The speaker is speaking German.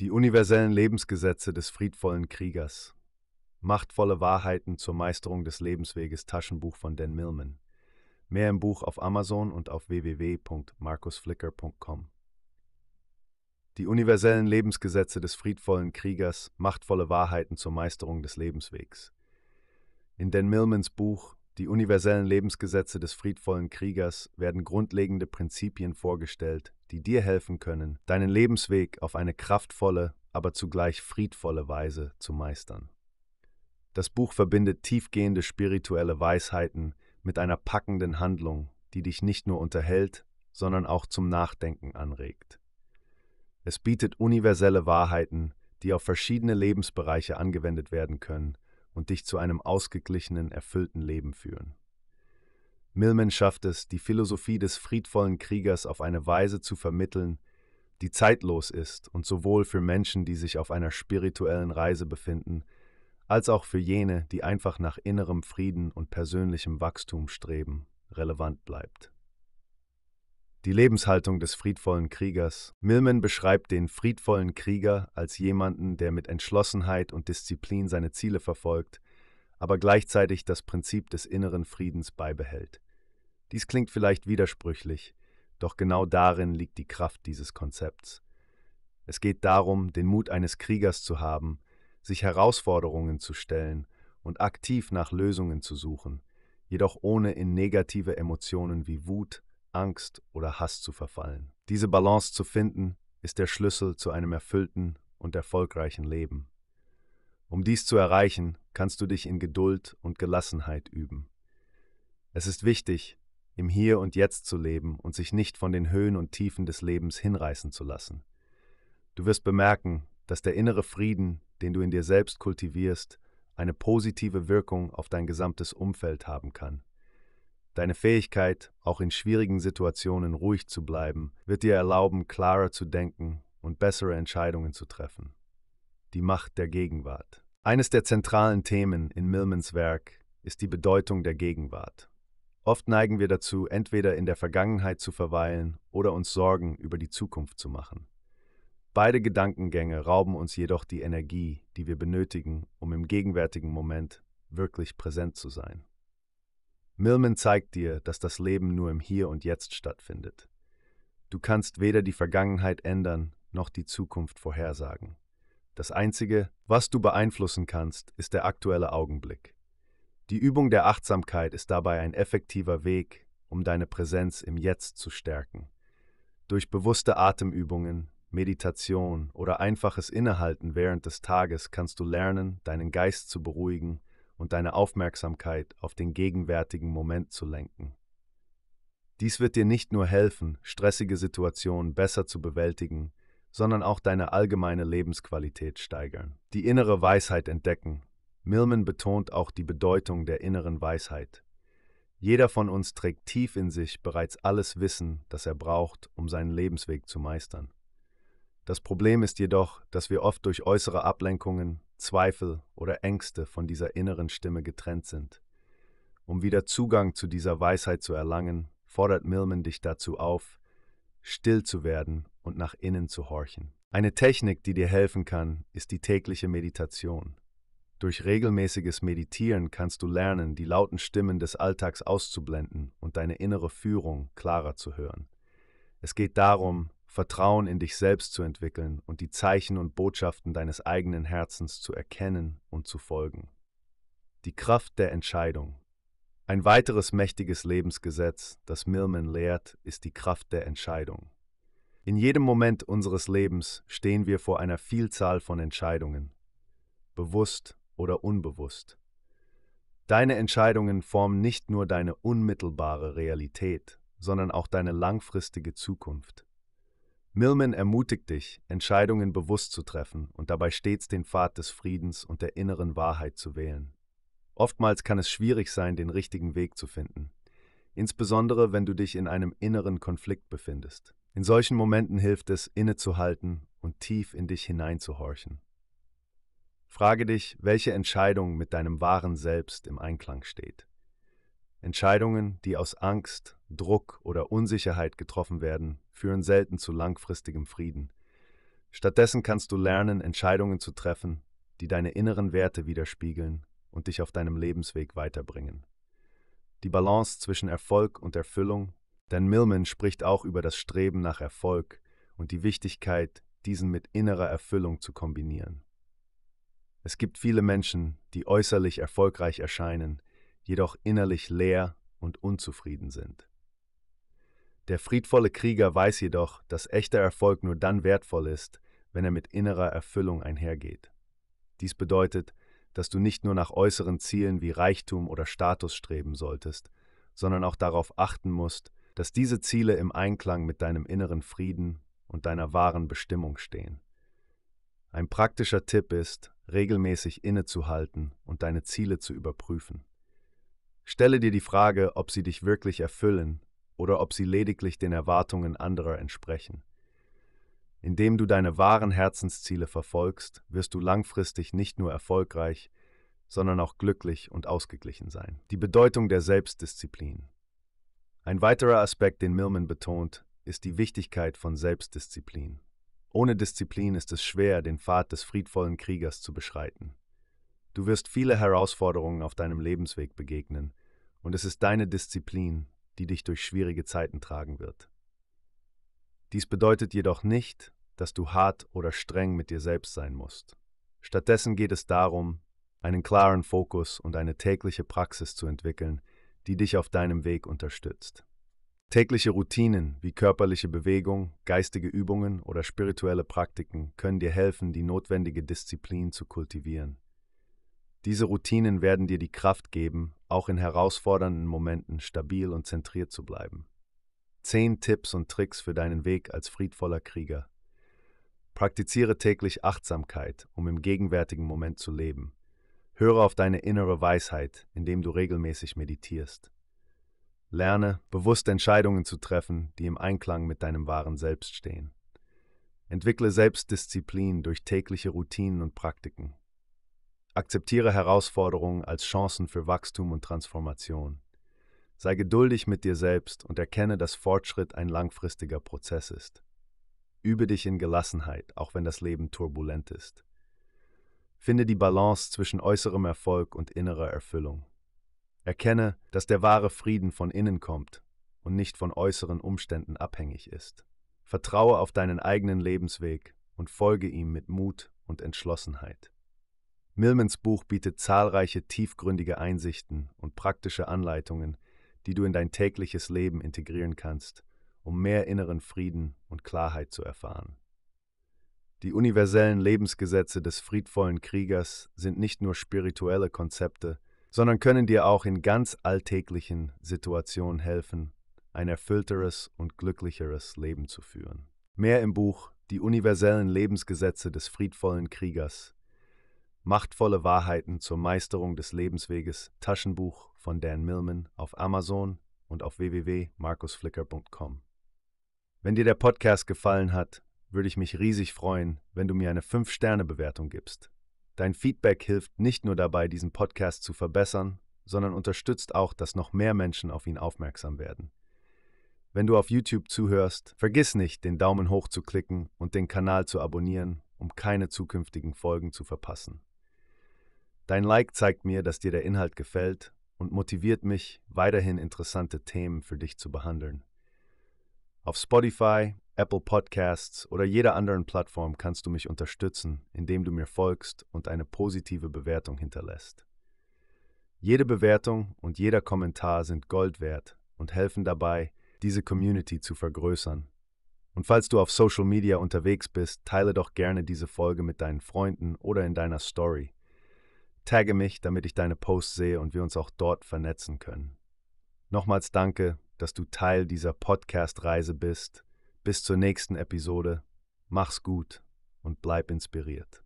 Die universellen Lebensgesetze des friedvollen Kriegers. Machtvolle Wahrheiten zur Meisterung des Lebensweges Taschenbuch von Dan Millman. Mehr im Buch auf Amazon und auf www.markusflicker.com. Die universellen Lebensgesetze des friedvollen Kriegers, machtvolle Wahrheiten zur Meisterung des Lebenswegs. In Dan Millmans Buch Die universellen Lebensgesetze des friedvollen Kriegers werden grundlegende Prinzipien vorgestellt, die dir helfen können, deinen Lebensweg auf eine kraftvolle, aber zugleich friedvolle Weise zu meistern. Das Buch verbindet tiefgehende spirituelle Weisheiten mit einer packenden Handlung, die dich nicht nur unterhält, sondern auch zum Nachdenken anregt. Es bietet universelle Wahrheiten, die auf verschiedene Lebensbereiche angewendet werden können und dich zu einem ausgeglichenen, erfüllten Leben führen. Millman schafft es, die Philosophie des friedvollen Kriegers auf eine Weise zu vermitteln, die zeitlos ist und sowohl für Menschen, die sich auf einer spirituellen Reise befinden, als auch für jene, die einfach nach innerem Frieden und persönlichem Wachstum streben, relevant bleibt. Die Lebenshaltung des friedvollen Kriegers. Millman beschreibt den friedvollen Krieger als jemanden, der mit Entschlossenheit und Disziplin seine Ziele verfolgt, aber gleichzeitig das Prinzip des inneren Friedens beibehält. Dies klingt vielleicht widersprüchlich, doch genau darin liegt die Kraft dieses Konzepts. Es geht darum, den Mut eines Kriegers zu haben, sich Herausforderungen zu stellen und aktiv nach Lösungen zu suchen, jedoch ohne in negative Emotionen wie Wut, Angst oder Hass zu verfallen. Diese Balance zu finden, ist der Schlüssel zu einem erfüllten und erfolgreichen Leben. Um dies zu erreichen, kannst du dich in Geduld und Gelassenheit üben. Es ist wichtig, im Hier und Jetzt zu leben und sich nicht von den Höhen und Tiefen des Lebens hinreißen zu lassen. Du wirst bemerken, dass der innere Frieden, den du in dir selbst kultivierst, eine positive Wirkung auf dein gesamtes Umfeld haben kann. Deine Fähigkeit, auch in schwierigen Situationen ruhig zu bleiben, wird dir erlauben, klarer zu denken und bessere Entscheidungen zu treffen. Die Macht der Gegenwart. Eines der zentralen Themen in Millmans Werk ist die Bedeutung der Gegenwart. Oft neigen wir dazu, entweder in der Vergangenheit zu verweilen oder uns Sorgen über die Zukunft zu machen. Beide Gedankengänge rauben uns jedoch die Energie, die wir benötigen, um im gegenwärtigen Moment wirklich präsent zu sein. Millman zeigt dir, dass das Leben nur im Hier und Jetzt stattfindet. Du kannst weder die Vergangenheit ändern noch die Zukunft vorhersagen. Das Einzige, was du beeinflussen kannst, ist der aktuelle Augenblick. Die Übung der Achtsamkeit ist dabei ein effektiver Weg, um deine Präsenz im Jetzt zu stärken. Durch bewusste Atemübungen, Meditation oder einfaches Innehalten während des Tages kannst du lernen, deinen Geist zu beruhigen und deine Aufmerksamkeit auf den gegenwärtigen Moment zu lenken. Dies wird dir nicht nur helfen, stressige Situationen besser zu bewältigen, sondern auch deine allgemeine Lebensqualität steigern. Die innere Weisheit entdecken. Milman betont auch die Bedeutung der inneren Weisheit. Jeder von uns trägt tief in sich bereits alles Wissen, das er braucht, um seinen Lebensweg zu meistern. Das Problem ist jedoch, dass wir oft durch äußere Ablenkungen, Zweifel oder Ängste von dieser inneren Stimme getrennt sind. Um wieder Zugang zu dieser Weisheit zu erlangen, fordert Milman dich dazu auf, still zu werden und nach innen zu horchen. Eine Technik, die dir helfen kann, ist die tägliche Meditation. Durch regelmäßiges Meditieren kannst du lernen, die lauten Stimmen des Alltags auszublenden und deine innere Führung klarer zu hören. Es geht darum, Vertrauen in dich selbst zu entwickeln und die Zeichen und Botschaften deines eigenen Herzens zu erkennen und zu folgen. Die Kraft der Entscheidung. Ein weiteres mächtiges Lebensgesetz, das Milman lehrt, ist die Kraft der Entscheidung. In jedem Moment unseres Lebens stehen wir vor einer Vielzahl von Entscheidungen, bewusst oder unbewusst. Deine Entscheidungen formen nicht nur deine unmittelbare Realität, sondern auch deine langfristige Zukunft. Milman ermutigt dich, Entscheidungen bewusst zu treffen und dabei stets den Pfad des Friedens und der inneren Wahrheit zu wählen. Oftmals kann es schwierig sein, den richtigen Weg zu finden, insbesondere wenn du dich in einem inneren Konflikt befindest. In solchen Momenten hilft es, innezuhalten und tief in dich hineinzuhorchen. Frage dich, welche Entscheidung mit deinem wahren Selbst im Einklang steht. Entscheidungen, die aus Angst, Druck oder Unsicherheit getroffen werden, führen selten zu langfristigem Frieden. Stattdessen kannst du lernen, Entscheidungen zu treffen, die deine inneren Werte widerspiegeln und dich auf deinem Lebensweg weiterbringen. Die Balance zwischen Erfolg und Erfüllung, denn Millman spricht auch über das Streben nach Erfolg und die Wichtigkeit, diesen mit innerer Erfüllung zu kombinieren. Es gibt viele Menschen, die äußerlich erfolgreich erscheinen, jedoch innerlich leer und unzufrieden sind. Der friedvolle Krieger weiß jedoch, dass echter Erfolg nur dann wertvoll ist, wenn er mit innerer Erfüllung einhergeht. Dies bedeutet, dass du nicht nur nach äußeren Zielen wie Reichtum oder Status streben solltest, sondern auch darauf achten musst, dass diese Ziele im Einklang mit deinem inneren Frieden und deiner wahren Bestimmung stehen. Ein praktischer Tipp ist, regelmäßig innezuhalten und deine Ziele zu überprüfen. Stelle dir die Frage, ob sie dich wirklich erfüllen oder ob sie lediglich den Erwartungen anderer entsprechen. Indem du deine wahren Herzensziele verfolgst, wirst du langfristig nicht nur erfolgreich, sondern auch glücklich und ausgeglichen sein. Die Bedeutung der Selbstdisziplin. Ein weiterer Aspekt, den Millman betont, ist die Wichtigkeit von Selbstdisziplin. Ohne Disziplin ist es schwer, den Pfad des friedvollen Kriegers zu beschreiten. Du wirst viele Herausforderungen auf deinem Lebensweg begegnen, und es ist deine Disziplin, die dich durch schwierige Zeiten tragen wird. Dies bedeutet jedoch nicht, dass du hart oder streng mit dir selbst sein musst. Stattdessen geht es darum, einen klaren Fokus und eine tägliche Praxis zu entwickeln, die dich auf deinem Weg unterstützt. Tägliche Routinen wie körperliche Bewegung, geistige Übungen oder spirituelle Praktiken können dir helfen, die notwendige Disziplin zu kultivieren. Diese Routinen werden dir die Kraft geben, auch in herausfordernden Momenten stabil und zentriert zu bleiben. Zehn Tipps und Tricks für deinen Weg als friedvoller Krieger. Praktiziere täglich Achtsamkeit, um im gegenwärtigen Moment zu leben. Höre auf deine innere Weisheit, indem du regelmäßig meditierst. Lerne, bewusst Entscheidungen zu treffen, die im Einklang mit deinem wahren Selbst stehen. Entwickle Selbstdisziplin durch tägliche Routinen und Praktiken. Akzeptiere Herausforderungen als Chancen für Wachstum und Transformation. Sei geduldig mit dir selbst und erkenne, dass Fortschritt ein langfristiger Prozess ist. Übe dich in Gelassenheit, auch wenn das Leben turbulent ist. Finde die Balance zwischen äußerem Erfolg und innerer Erfüllung. Erkenne, dass der wahre Frieden von innen kommt und nicht von äußeren Umständen abhängig ist. Vertraue auf deinen eigenen Lebensweg und folge ihm mit Mut und Entschlossenheit. Milmans Buch bietet zahlreiche tiefgründige Einsichten und praktische Anleitungen, die du in dein tägliches Leben integrieren kannst, um mehr inneren Frieden und Klarheit zu erfahren. Die universellen Lebensgesetze des friedvollen Kriegers sind nicht nur spirituelle Konzepte, sondern können dir auch in ganz alltäglichen Situationen helfen, ein erfüllteres und glücklicheres Leben zu führen. Mehr im Buch Die universellen Lebensgesetze des friedvollen Kriegers Machtvolle Wahrheiten zur Meisterung des Lebensweges, Taschenbuch von Dan Millman auf Amazon und auf www.markusflicker.com. Wenn dir der Podcast gefallen hat, würde ich mich riesig freuen, wenn du mir eine 5-Sterne-Bewertung gibst. Dein Feedback hilft nicht nur dabei, diesen Podcast zu verbessern, sondern unterstützt auch, dass noch mehr Menschen auf ihn aufmerksam werden. Wenn du auf YouTube zuhörst, vergiss nicht, den Daumen hoch zu klicken und den Kanal zu abonnieren, um keine zukünftigen Folgen zu verpassen. Dein Like zeigt mir, dass dir der Inhalt gefällt und motiviert mich, weiterhin interessante Themen für dich zu behandeln. Auf Spotify, Apple Podcasts oder jeder anderen Plattform kannst du mich unterstützen, indem du mir folgst und eine positive Bewertung hinterlässt. Jede Bewertung und jeder Kommentar sind Gold wert und helfen dabei, diese Community zu vergrößern. Und falls du auf Social Media unterwegs bist, teile doch gerne diese Folge mit deinen Freunden oder in deiner Story. Tagge mich, damit ich deine Posts sehe und wir uns auch dort vernetzen können. Nochmals danke, dass du Teil dieser Podcast-Reise bist. Bis zur nächsten Episode. Mach's gut und bleib inspiriert.